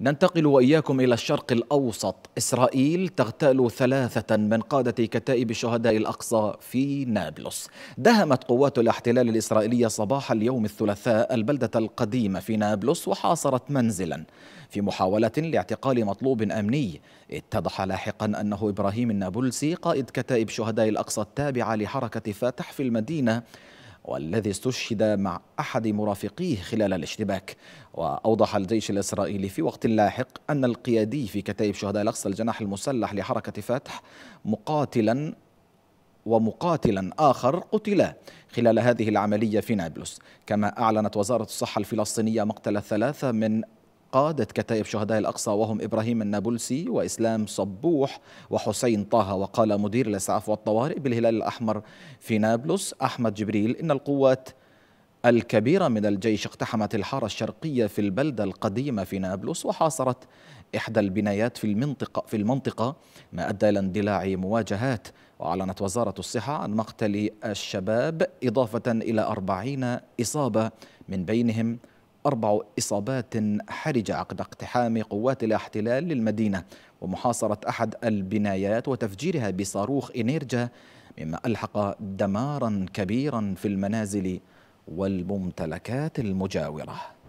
ننتقل وإياكم إلى الشرق الأوسط إسرائيل تغتال ثلاثة من قادة كتائب شهداء الأقصى في نابلس دهمت قوات الاحتلال الإسرائيلية صباح اليوم الثلاثاء البلدة القديمة في نابلس وحاصرت منزلا في محاولة لاعتقال مطلوب أمني اتضح لاحقا أنه إبراهيم النابلسي قائد كتائب شهداء الأقصى التابعة لحركة فاتح في المدينة والذي استشهد مع أحد مرافقيه خلال الاشتباك وأوضح الجيش الإسرائيلي في وقت لاحق أن القيادي في كتائب شهداء الأقصى الجناح المسلح لحركة فتح مقاتلا ومقاتلا آخر قتلا خلال هذه العملية في نابلس كما أعلنت وزارة الصحة الفلسطينية مقتل الثلاثة من قادة كتائب شهداء الأقصى وهم إبراهيم النابلسي وإسلام صبوح وحسين طه وقال مدير الإسعاف والطوارئ بالهلال الأحمر في نابلس أحمد جبريل إن القوات الكبيرة من الجيش اقتحمت الحارة الشرقية في البلدة القديمة في نابلس وحاصرت إحدى البنايات في المنطقة في المنطقة ما أدى إلى اندلاع مواجهات وأعلنت وزارة الصحة عن مقتل الشباب إضافة إلى أربعين إصابة من بينهم أربع إصابات حرجة عقد اقتحام قوات الاحتلال للمدينة ومحاصرة أحد البنايات وتفجيرها بصاروخ إنيرجا مما ألحق دمارا كبيرا في المنازل والممتلكات المجاورة